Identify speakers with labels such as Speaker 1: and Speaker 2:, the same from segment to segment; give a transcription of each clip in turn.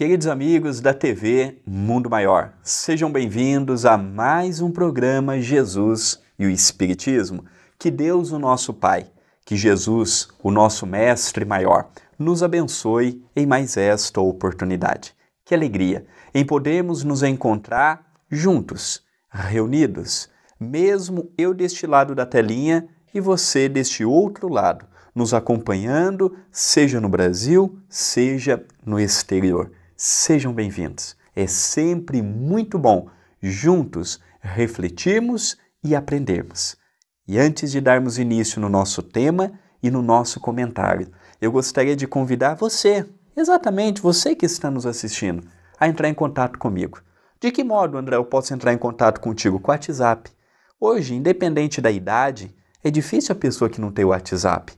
Speaker 1: Queridos amigos da TV Mundo Maior, sejam bem-vindos a mais um programa Jesus e o Espiritismo. Que Deus, o nosso Pai, que Jesus, o nosso Mestre Maior, nos abençoe em mais esta oportunidade. Que alegria em podermos nos encontrar juntos, reunidos, mesmo eu deste lado da telinha e você deste outro lado, nos acompanhando, seja no Brasil, seja no exterior. Sejam bem-vindos. É sempre muito bom juntos refletirmos e aprendermos. E antes de darmos início no nosso tema e no nosso comentário, eu gostaria de convidar você, exatamente você que está nos assistindo, a entrar em contato comigo. De que modo, André, eu posso entrar em contato contigo com o WhatsApp? Hoje, independente da idade, é difícil a pessoa que não tem o WhatsApp.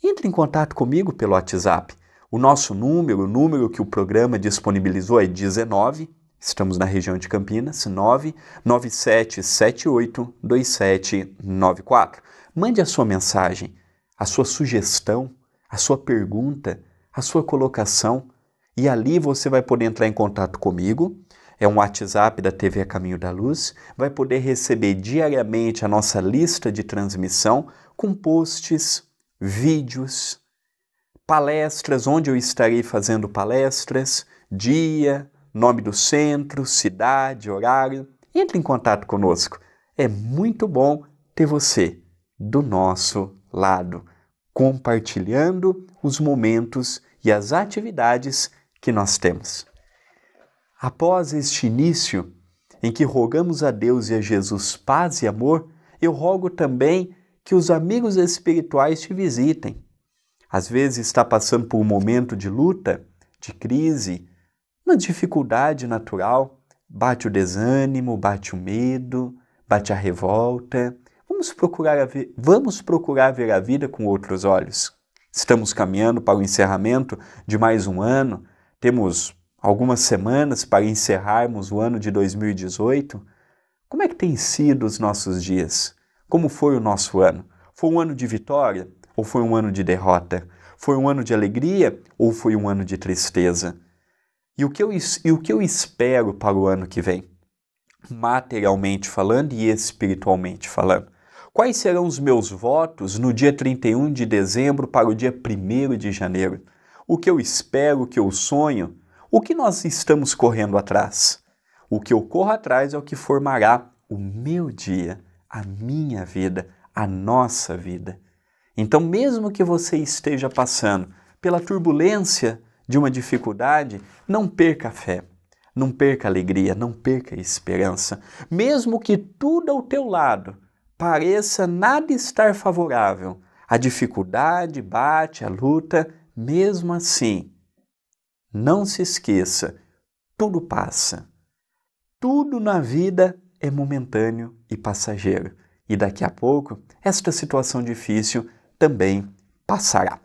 Speaker 1: Entre em contato comigo pelo WhatsApp. O nosso número, o número que o programa disponibilizou é 19, estamos na região de Campinas, 997782794. Mande a sua mensagem, a sua sugestão, a sua pergunta, a sua colocação e ali você vai poder entrar em contato comigo. É um WhatsApp da TV a Caminho da Luz. Vai poder receber diariamente a nossa lista de transmissão com posts, vídeos, palestras, onde eu estarei fazendo palestras, dia, nome do centro, cidade, horário. Entre em contato conosco. É muito bom ter você do nosso lado, compartilhando os momentos e as atividades que nós temos. Após este início, em que rogamos a Deus e a Jesus paz e amor, eu rogo também que os amigos espirituais te visitem às vezes está passando por um momento de luta, de crise, uma dificuldade natural, bate o desânimo, bate o medo, bate a revolta. Vamos procurar, a ver, vamos procurar ver a vida com outros olhos. Estamos caminhando para o encerramento de mais um ano, temos algumas semanas para encerrarmos o ano de 2018. Como é que têm sido os nossos dias? Como foi o nosso ano? Foi um ano de vitória? ou foi um ano de derrota? Foi um ano de alegria ou foi um ano de tristeza? E o que eu, e o que eu espero para o ano que vem? Materialmente falando e espiritualmente falando. Quais serão os meus votos no dia 31 de dezembro para o dia 1 de janeiro? O que eu espero, o que eu sonho? O que nós estamos correndo atrás? O que eu corro atrás é o que formará o meu dia, a minha vida, a nossa vida. Então, mesmo que você esteja passando pela turbulência de uma dificuldade, não perca a fé, não perca a alegria, não perca a esperança. Mesmo que tudo ao teu lado pareça nada estar favorável, a dificuldade bate, a luta, mesmo assim, não se esqueça, tudo passa. Tudo na vida é momentâneo e passageiro. E daqui a pouco, esta situação difícil também passará.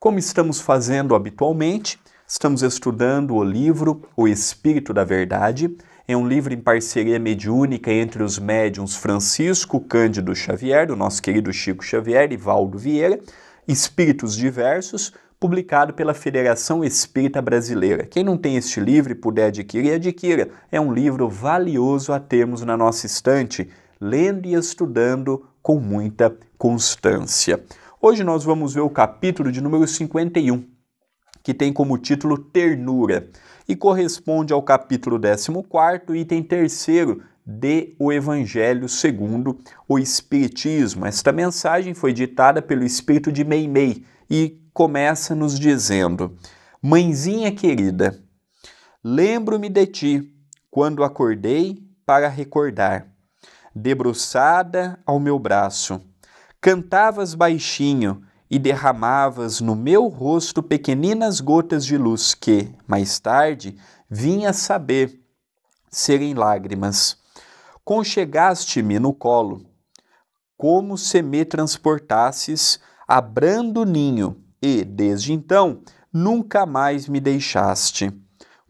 Speaker 1: Como estamos fazendo habitualmente, estamos estudando o livro O Espírito da Verdade, é um livro em parceria mediúnica entre os médiums Francisco Cândido Xavier, do nosso querido Chico Xavier e Valdo Vieira, Espíritos Diversos, publicado pela Federação Espírita Brasileira. Quem não tem este livro e puder adquirir, adquira. É um livro valioso a termos na nossa estante lendo e estudando com muita constância. Hoje nós vamos ver o capítulo de número 51, que tem como título Ternura e corresponde ao capítulo 14, item 3 de O Evangelho segundo o Espiritismo. Esta mensagem foi ditada pelo Espírito de Meimei e começa nos dizendo: Mãezinha querida, lembro-me de ti quando acordei para recordar debruçada ao meu braço. Cantavas baixinho e derramavas no meu rosto pequeninas gotas de luz que, mais tarde, vinha saber serem lágrimas. Conchegaste-me no colo, como se me transportasses a brando ninho, e, desde então, nunca mais me deixaste.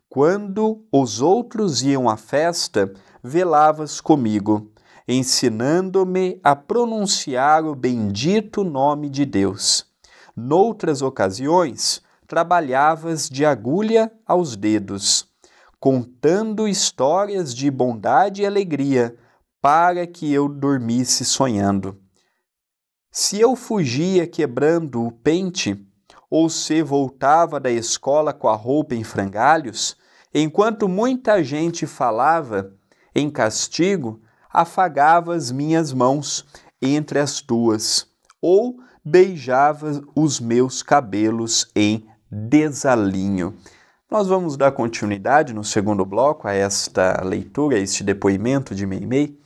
Speaker 1: Quando os outros iam à festa, velavas comigo ensinando-me a pronunciar o bendito nome de Deus. Noutras ocasiões, trabalhavas de agulha aos dedos, contando histórias de bondade e alegria, para que eu dormisse sonhando. Se eu fugia quebrando o pente, ou se voltava da escola com a roupa em frangalhos, enquanto muita gente falava em castigo, afagava as minhas mãos entre as tuas, ou beijava os meus cabelos em desalinho. Nós vamos dar continuidade no segundo bloco a esta leitura, a este depoimento de Meimei,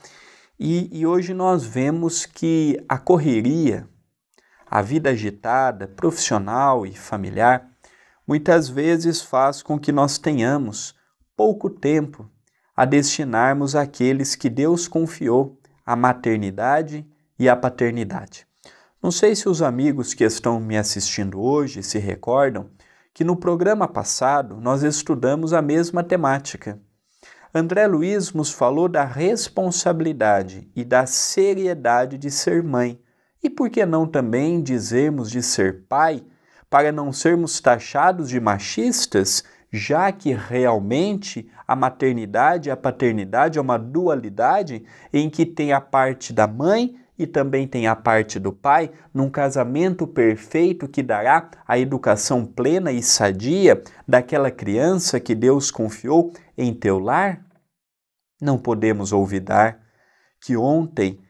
Speaker 1: e, e hoje nós vemos que a correria, a vida agitada, profissional e familiar, muitas vezes faz com que nós tenhamos pouco tempo a destinarmos àqueles que Deus confiou a maternidade e a paternidade. Não sei se os amigos que estão me assistindo hoje se recordam que no programa passado nós estudamos a mesma temática. André Luiz nos falou da responsabilidade e da seriedade de ser mãe. E por que não também dizermos de ser pai para não sermos taxados de machistas, já que realmente a maternidade e a paternidade é uma dualidade em que tem a parte da mãe e também tem a parte do pai, num casamento perfeito que dará a educação plena e sadia daquela criança que Deus confiou em teu lar? Não podemos olvidar que ontem,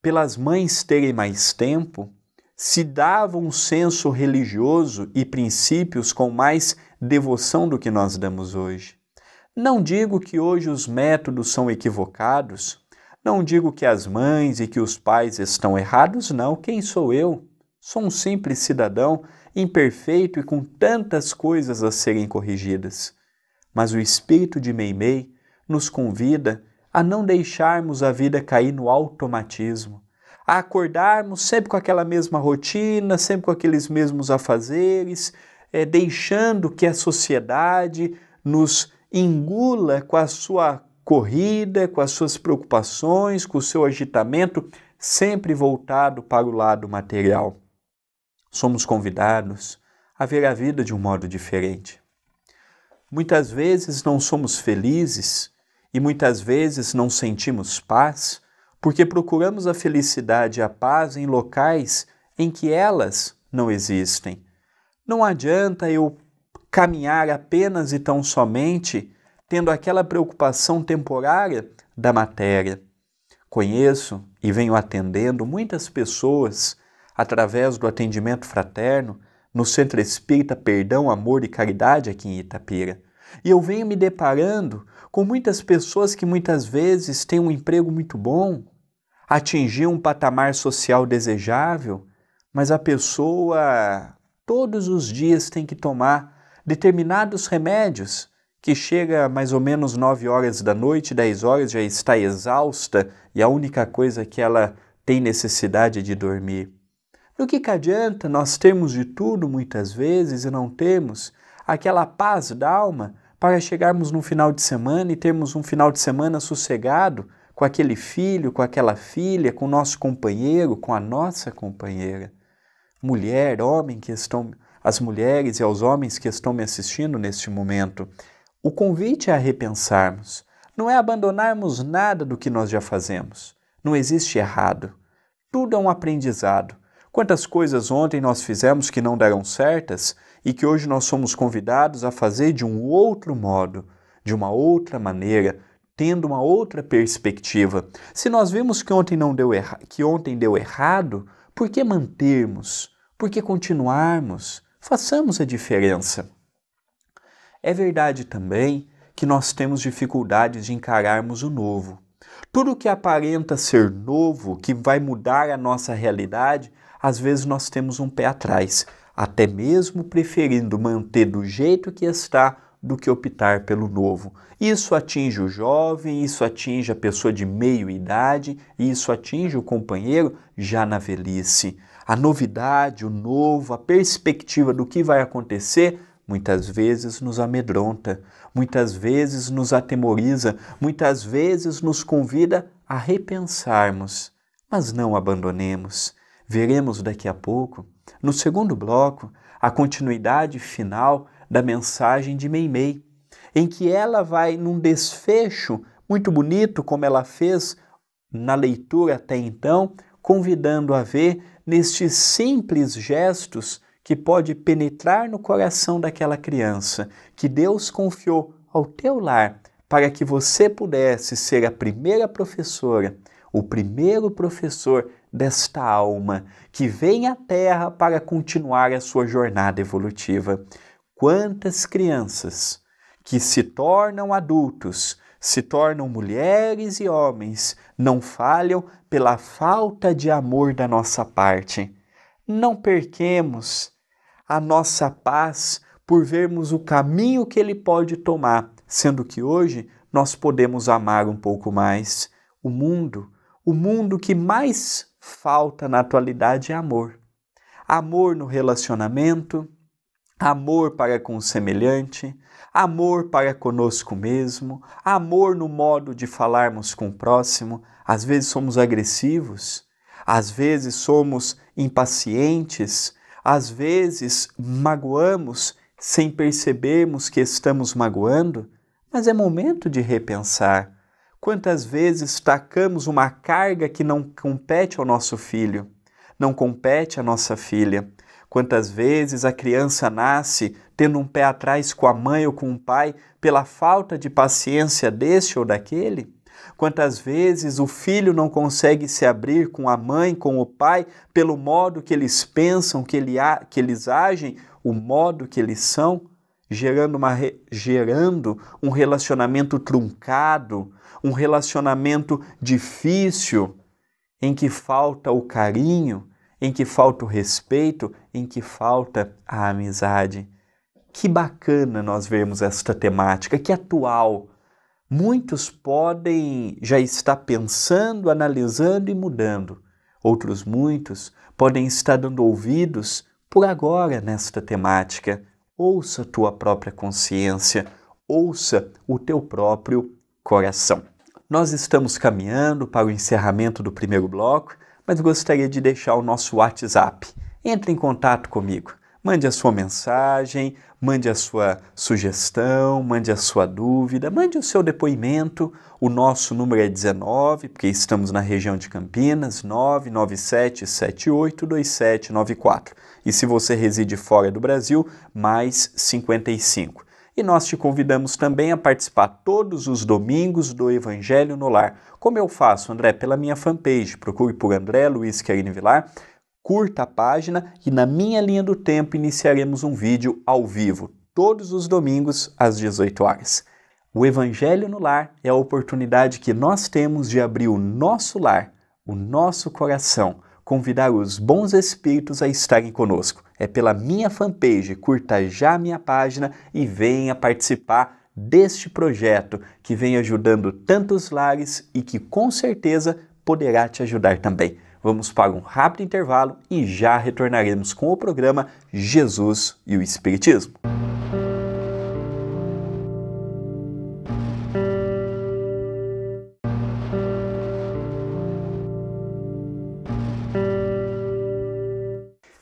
Speaker 1: pelas mães terem mais tempo, se dava um senso religioso e princípios com mais devoção do que nós damos hoje. Não digo que hoje os métodos são equivocados, não digo que as mães e que os pais estão errados, não. Quem sou eu? Sou um simples cidadão, imperfeito e com tantas coisas a serem corrigidas. Mas o espírito de Meimei nos convida a não deixarmos a vida cair no automatismo, a acordarmos sempre com aquela mesma rotina, sempre com aqueles mesmos afazeres, é, deixando que a sociedade nos engula com a sua corrida, com as suas preocupações, com o seu agitamento, sempre voltado para o lado material. Somos convidados a ver a vida de um modo diferente. Muitas vezes não somos felizes e muitas vezes não sentimos paz porque procuramos a felicidade e a paz em locais em que elas não existem. Não adianta eu caminhar apenas e tão somente tendo aquela preocupação temporária da matéria. Conheço e venho atendendo muitas pessoas através do atendimento fraterno no Centro Espírita Perdão, Amor e Caridade aqui em Itapira. E eu venho me deparando com muitas pessoas que muitas vezes têm um emprego muito bom, atingiu um patamar social desejável, mas a pessoa todos os dias tem que tomar determinados remédios, que chega mais ou menos 9 horas da noite, 10 horas, já está exausta e a única coisa que ela tem necessidade é de dormir. no que, que adianta nós termos de tudo muitas vezes e não termos aquela paz da alma para chegarmos no final de semana e termos um final de semana sossegado com aquele filho, com aquela filha, com o nosso companheiro, com a nossa companheira? Mulher, homem que estão às mulheres e aos homens que estão me assistindo neste momento, o convite é a repensarmos. Não é abandonarmos nada do que nós já fazemos. Não existe errado. Tudo é um aprendizado. Quantas coisas ontem nós fizemos que não deram certas e que hoje nós somos convidados a fazer de um outro modo, de uma outra maneira, tendo uma outra perspectiva. Se nós vimos que ontem não deu que ontem deu errado, por que mantermos? Por que continuarmos? Façamos a diferença. É verdade também que nós temos dificuldades de encararmos o novo. Tudo que aparenta ser novo, que vai mudar a nossa realidade, às vezes nós temos um pé atrás, até mesmo preferindo manter do jeito que está do que optar pelo novo. Isso atinge o jovem, isso atinge a pessoa de meia idade, isso atinge o companheiro já na velhice a novidade, o novo, a perspectiva do que vai acontecer, muitas vezes nos amedronta, muitas vezes nos atemoriza, muitas vezes nos convida a repensarmos. Mas não abandonemos. Veremos daqui a pouco, no segundo bloco, a continuidade final da mensagem de Meimei, em que ela vai num desfecho muito bonito, como ela fez na leitura até então, convidando a ver nestes simples gestos que pode penetrar no coração daquela criança que Deus confiou ao teu lar para que você pudesse ser a primeira professora, o primeiro professor desta alma que vem à Terra para continuar a sua jornada evolutiva. Quantas crianças que se tornam adultos se tornam mulheres e homens, não falham pela falta de amor da nossa parte. Não perquemos a nossa paz por vermos o caminho que ele pode tomar, sendo que hoje nós podemos amar um pouco mais. O mundo, o mundo que mais falta na atualidade é amor. Amor no relacionamento, amor para com o semelhante, amor para conosco mesmo, amor no modo de falarmos com o próximo. Às vezes somos agressivos, às vezes somos impacientes, às vezes magoamos sem percebermos que estamos magoando, mas é momento de repensar. Quantas vezes tacamos uma carga que não compete ao nosso filho, não compete à nossa filha? Quantas vezes a criança nasce tendo um pé atrás com a mãe ou com o pai pela falta de paciência deste ou daquele? Quantas vezes o filho não consegue se abrir com a mãe, com o pai, pelo modo que eles pensam, que, ele a, que eles agem, o modo que eles são, gerando, uma, gerando um relacionamento truncado, um relacionamento difícil, em que falta o carinho, em que falta o respeito, em que falta a amizade. Que bacana nós vermos esta temática, que atual. Muitos podem já estar pensando, analisando e mudando. Outros muitos podem estar dando ouvidos por agora nesta temática. Ouça a tua própria consciência, ouça o teu próprio coração. Nós estamos caminhando para o encerramento do primeiro bloco, mas gostaria de deixar o nosso WhatsApp. Entre em contato comigo. Mande a sua mensagem, mande a sua sugestão, mande a sua dúvida, mande o seu depoimento. O nosso número é 19, porque estamos na região de Campinas, 997782794. E se você reside fora do Brasil, mais 55. E nós te convidamos também a participar todos os domingos do Evangelho no Lar. Como eu faço, André? Pela minha fanpage, procure por André Luiz Querine Vilar curta a página e na minha linha do tempo iniciaremos um vídeo ao vivo, todos os domingos às 18 horas. O Evangelho no Lar é a oportunidade que nós temos de abrir o nosso lar, o nosso coração, convidar os bons espíritos a estarem conosco. É pela minha fanpage, curta já minha página e venha participar deste projeto que vem ajudando tantos lares e que com certeza poderá te ajudar também. Vamos para um rápido intervalo e já retornaremos com o programa Jesus e o Espiritismo.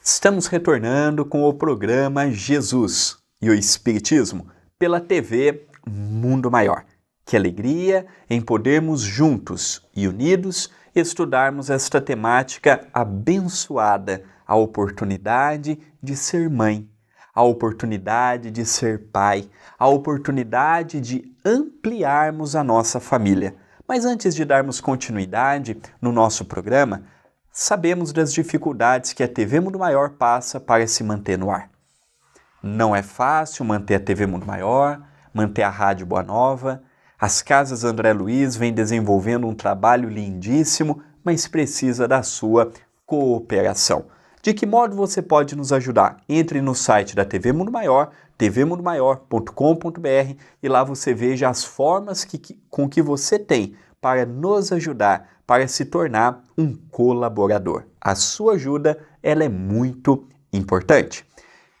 Speaker 1: Estamos retornando com o programa Jesus e o Espiritismo pela TV Mundo Maior. Que alegria em podermos juntos e unidos estudarmos esta temática abençoada, a oportunidade de ser mãe, a oportunidade de ser pai, a oportunidade de ampliarmos a nossa família. Mas antes de darmos continuidade no nosso programa, sabemos das dificuldades que a TV Mundo Maior passa para se manter no ar. Não é fácil manter a TV Mundo Maior, manter a Rádio Boa Nova, as Casas André Luiz vem desenvolvendo um trabalho lindíssimo, mas precisa da sua cooperação. De que modo você pode nos ajudar? Entre no site da TV Mundo Maior, tvmundomaior.com.br e lá você veja as formas que, com que você tem para nos ajudar, para se tornar um colaborador. A sua ajuda, ela é muito importante.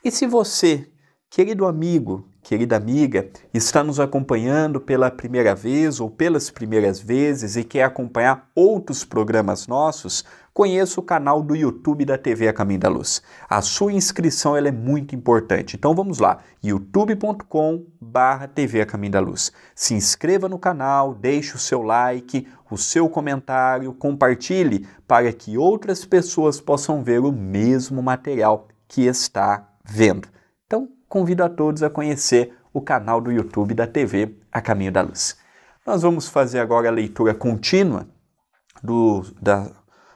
Speaker 1: E se você, querido amigo, querida amiga, está nos acompanhando pela primeira vez ou pelas primeiras vezes e quer acompanhar outros programas nossos, conheça o canal do YouTube da TV A Caminho da Luz. A sua inscrição ela é muito importante. Então vamos lá, youtube.com barra TV A Caminho da Luz. Se inscreva no canal, deixe o seu like, o seu comentário, compartilhe para que outras pessoas possam ver o mesmo material que está vendo convido a todos a conhecer o canal do YouTube da TV A Caminho da Luz. Nós vamos fazer agora a leitura contínua do, da,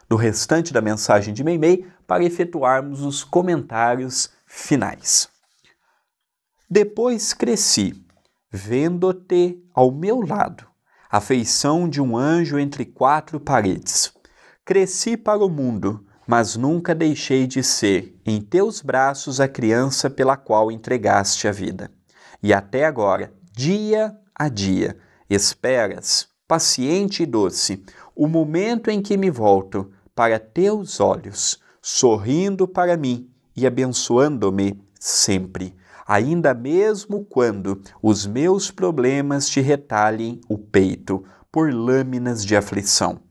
Speaker 1: do restante da mensagem de Meimei para efetuarmos os comentários finais. Depois cresci, vendo-te ao meu lado, a feição de um anjo entre quatro paredes. Cresci para o mundo, mas nunca deixei de ser em teus braços a criança pela qual entregaste a vida. E até agora, dia a dia, esperas, paciente e doce, o momento em que me volto para teus olhos, sorrindo para mim e abençoando-me sempre, ainda mesmo quando os meus problemas te retalhem o peito por lâminas de aflição.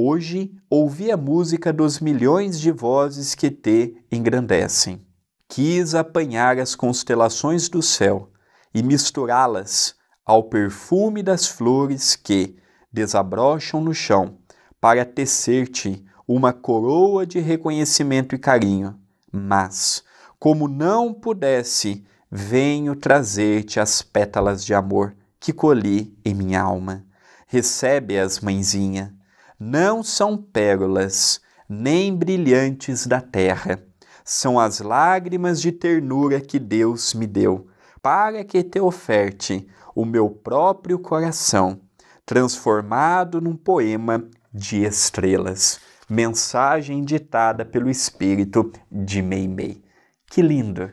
Speaker 1: Hoje ouvi a música dos milhões de vozes que te engrandecem. Quis apanhar as constelações do céu e misturá-las ao perfume das flores que desabrocham no chão, para tecer-te uma coroa de reconhecimento e carinho. Mas, como não pudesse, venho trazer-te as pétalas de amor que colhi em minha alma. Recebe-as, mãezinha não são pérolas, nem brilhantes da terra. São as lágrimas de ternura que Deus me deu, para que te oferte o meu próprio coração, transformado num poema de estrelas. Mensagem ditada pelo espírito de Meimei. Que lindo!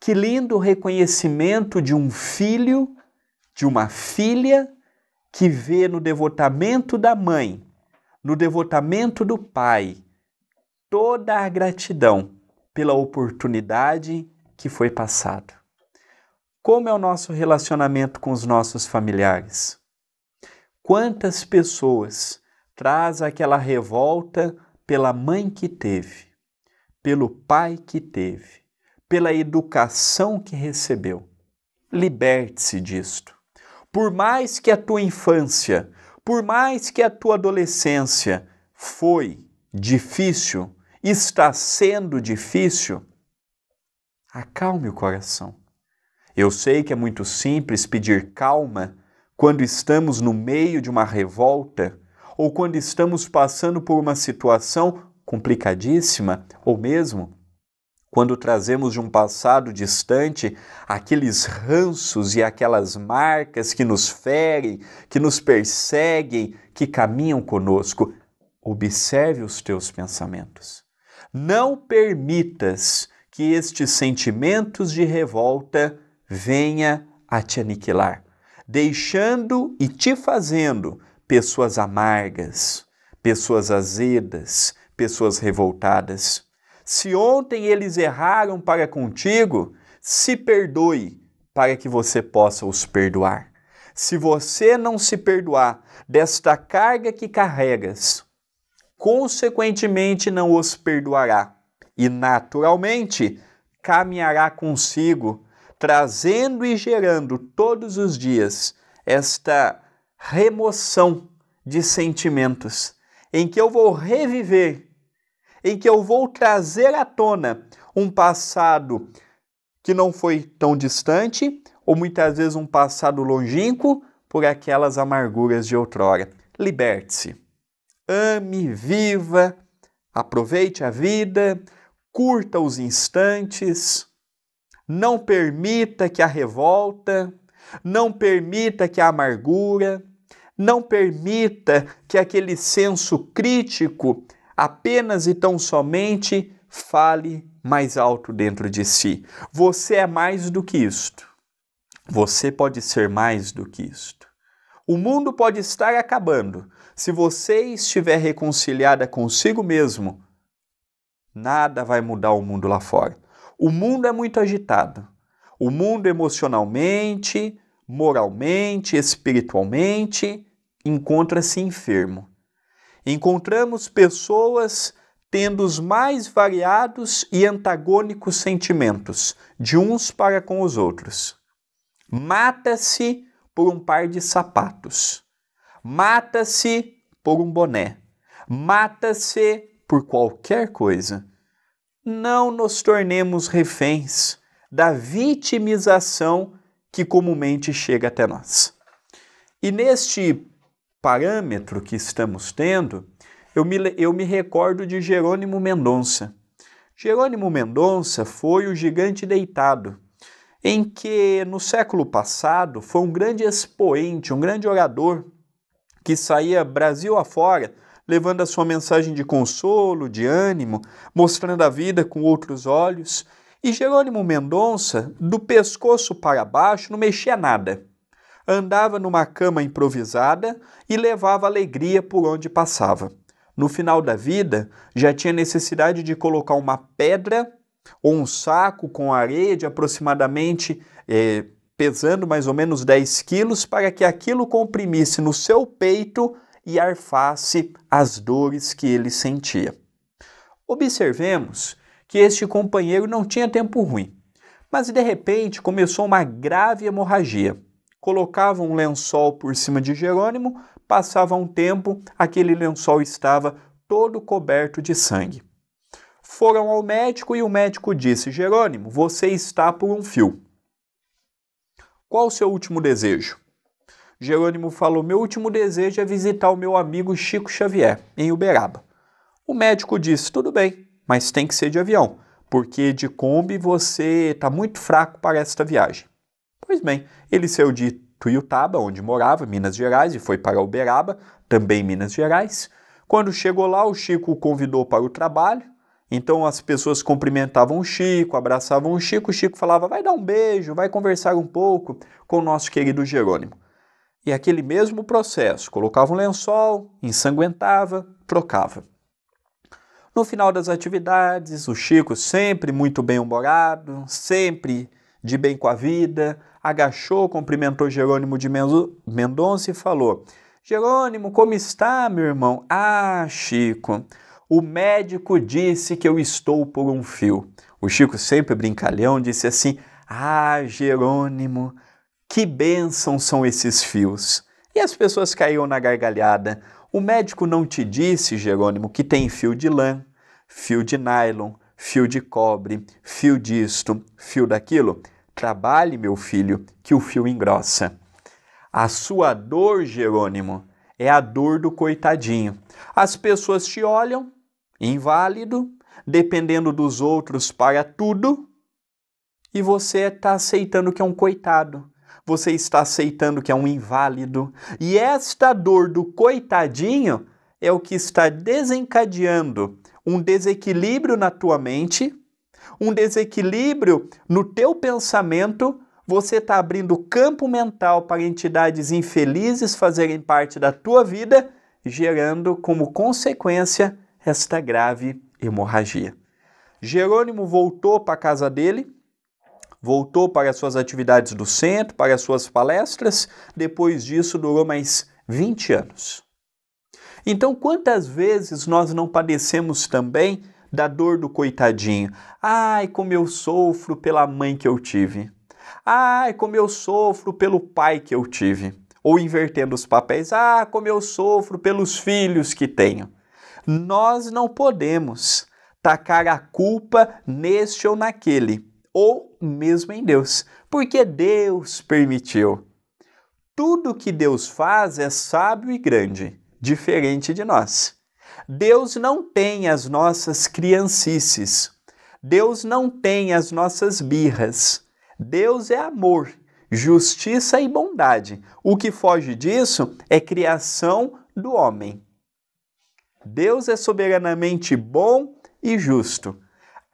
Speaker 1: Que lindo o reconhecimento de um filho, de uma filha, que vê no devotamento da mãe no devotamento do Pai toda a gratidão pela oportunidade que foi passada. Como é o nosso relacionamento com os nossos familiares? Quantas pessoas traz aquela revolta pela mãe que teve, pelo pai que teve, pela educação que recebeu? Liberte-se disto. Por mais que a tua infância por mais que a tua adolescência foi difícil, está sendo difícil, acalme o coração. Eu sei que é muito simples pedir calma quando estamos no meio de uma revolta ou quando estamos passando por uma situação complicadíssima ou mesmo quando trazemos de um passado distante aqueles ranços e aquelas marcas que nos ferem, que nos perseguem, que caminham conosco. Observe os teus pensamentos. Não permitas que estes sentimentos de revolta venha a te aniquilar, deixando e te fazendo pessoas amargas, pessoas azedas, pessoas revoltadas se ontem eles erraram para contigo, se perdoe para que você possa os perdoar. Se você não se perdoar desta carga que carregas, consequentemente não os perdoará e, naturalmente, caminhará consigo, trazendo e gerando todos os dias esta remoção de sentimentos, em que eu vou reviver em que eu vou trazer à tona um passado que não foi tão distante, ou muitas vezes um passado longínquo, por aquelas amarguras de outrora. Liberte-se. Ame, viva, aproveite a vida, curta os instantes, não permita que a revolta, não permita que a amargura, não permita que aquele senso crítico apenas e tão somente fale mais alto dentro de si. Você é mais do que isto. Você pode ser mais do que isto. O mundo pode estar acabando. Se você estiver reconciliada consigo mesmo, nada vai mudar o mundo lá fora. O mundo é muito agitado. O mundo emocionalmente, moralmente, espiritualmente encontra-se enfermo encontramos pessoas tendo os mais variados e antagônicos sentimentos de uns para com os outros. Mata-se por um par de sapatos. Mata-se por um boné. Mata-se por qualquer coisa. Não nos tornemos reféns da vitimização que comumente chega até nós. E neste parâmetro que estamos tendo, eu me, eu me recordo de Jerônimo Mendonça. Jerônimo Mendonça foi o gigante deitado, em que no século passado foi um grande expoente, um grande orador, que saía Brasil afora levando a sua mensagem de consolo, de ânimo, mostrando a vida com outros olhos. E Jerônimo Mendonça, do pescoço para baixo, não mexia nada andava numa cama improvisada e levava alegria por onde passava. No final da vida, já tinha necessidade de colocar uma pedra ou um saco com areia de aproximadamente eh, pesando mais ou menos 10 quilos para que aquilo comprimisse no seu peito e arfasse as dores que ele sentia. Observemos que este companheiro não tinha tempo ruim, mas de repente começou uma grave hemorragia colocava um lençol por cima de Jerônimo, passava um tempo, aquele lençol estava todo coberto de sangue. Foram ao médico e o médico disse: Jerônimo, você está por um fio. Qual o seu último desejo? Jerônimo falou: Meu último desejo é visitar o meu amigo Chico Xavier, em Uberaba. O médico disse: Tudo bem, mas tem que ser de avião, porque de Kombi você está muito fraco para esta viagem. Pois bem, ele saiu de Tuiutaba, onde morava, Minas Gerais, e foi para Uberaba, também Minas Gerais. Quando chegou lá, o Chico o convidou para o trabalho. Então as pessoas cumprimentavam o Chico, abraçavam o Chico. O Chico falava: vai dar um beijo, vai conversar um pouco com o nosso querido Jerônimo. E aquele mesmo processo: colocava um lençol, ensanguentava, trocava. No final das atividades, o Chico sempre muito bem-humorado, sempre de bem com a vida, agachou, cumprimentou Jerônimo de Mendonça e falou: Jerônimo, como está, meu irmão? Ah, Chico, o médico disse que eu estou por um fio. O Chico, sempre brincalhão, disse assim: Ah, Jerônimo, que bênção são esses fios. E as pessoas caíram na gargalhada. O médico não te disse, Jerônimo, que tem fio de lã, fio de nylon, fio de cobre, fio disto, fio daquilo. Trabalhe, meu filho, que o fio engrossa. A sua dor, Jerônimo, é a dor do coitadinho. As pessoas te olham, inválido, dependendo dos outros para tudo, e você está aceitando que é um coitado. Você está aceitando que é um inválido. E esta dor do coitadinho é o que está desencadeando um desequilíbrio na tua mente, um desequilíbrio no teu pensamento, você está abrindo campo mental para entidades infelizes fazerem parte da tua vida, gerando como consequência esta grave hemorragia. Jerônimo voltou para a casa dele, voltou para as suas atividades do centro, para as suas palestras. Depois disso, durou mais 20 anos. Então, quantas vezes nós não padecemos também da dor do coitadinho? Ai, como eu sofro pela mãe que eu tive. Ai, como eu sofro pelo pai que eu tive. Ou invertendo os papéis, ah, como eu sofro pelos filhos que tenho. Nós não podemos tacar a culpa neste ou naquele, ou mesmo em Deus, porque Deus permitiu. Tudo que Deus faz é sábio e grande diferente de nós. Deus não tem as nossas criancices. Deus não tem as nossas birras. Deus é amor, justiça e bondade. O que foge disso é criação do homem. Deus é soberanamente bom e justo.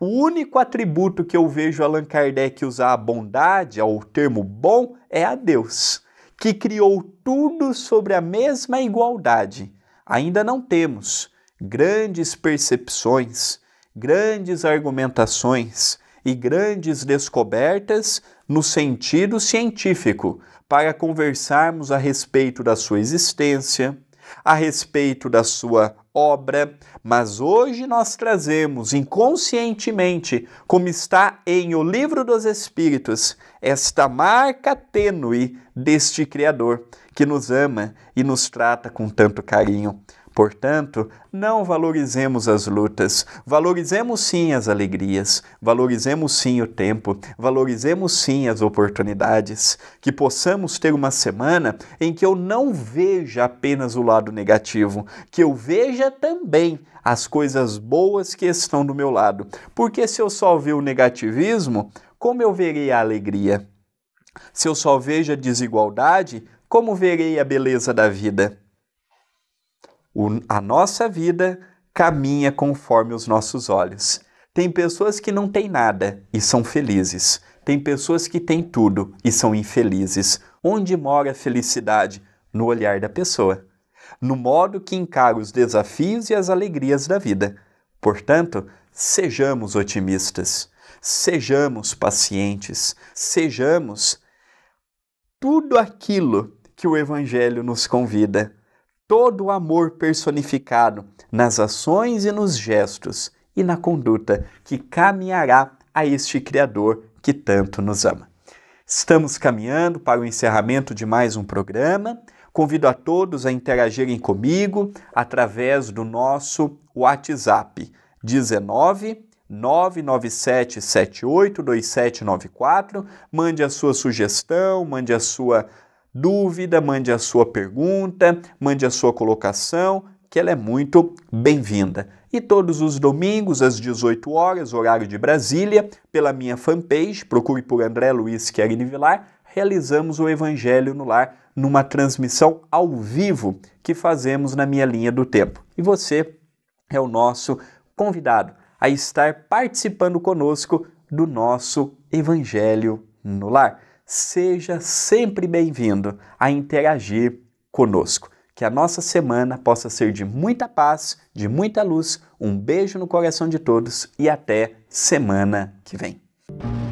Speaker 1: O único atributo que eu vejo Allan Kardec usar a bondade, ao termo bom, é a Deus que criou tudo sobre a mesma igualdade, ainda não temos grandes percepções, grandes argumentações e grandes descobertas no sentido científico para conversarmos a respeito da sua existência, a respeito da sua obra, mas hoje nós trazemos inconscientemente, como está em O Livro dos Espíritos, esta marca tênue deste Criador que nos ama e nos trata com tanto carinho. Portanto, não valorizemos as lutas, valorizemos sim as alegrias, valorizemos sim o tempo, valorizemos sim as oportunidades, que possamos ter uma semana em que eu não veja apenas o lado negativo, que eu veja também as coisas boas que estão do meu lado. Porque se eu só ver o negativismo, como eu verei a alegria? Se eu só vejo a desigualdade, como verei a beleza da vida? O, a nossa vida caminha conforme os nossos olhos. Tem pessoas que não têm nada e são felizes. Tem pessoas que têm tudo e são infelizes. Onde mora a felicidade? No olhar da pessoa, no modo que encara os desafios e as alegrias da vida. Portanto, sejamos otimistas, sejamos pacientes, sejamos tudo aquilo que o Evangelho nos convida todo o amor personificado nas ações e nos gestos e na conduta que caminhará a este Criador que tanto nos ama. Estamos caminhando para o encerramento de mais um programa. Convido a todos a interagirem comigo através do nosso WhatsApp 19 997782794. Mande a sua sugestão, mande a sua dúvida, mande a sua pergunta, mande a sua colocação, que ela é muito bem-vinda. E todos os domingos, às 18 horas, horário de Brasília, pela minha fanpage, procure por André Luiz Querini Vilar, realizamos o Evangelho no Lar numa transmissão ao vivo que fazemos na minha linha do tempo. E você é o nosso convidado a estar participando conosco do nosso Evangelho no Lar seja sempre bem-vindo a interagir conosco. Que a nossa semana possa ser de muita paz, de muita luz. Um beijo no coração de todos e até semana que vem.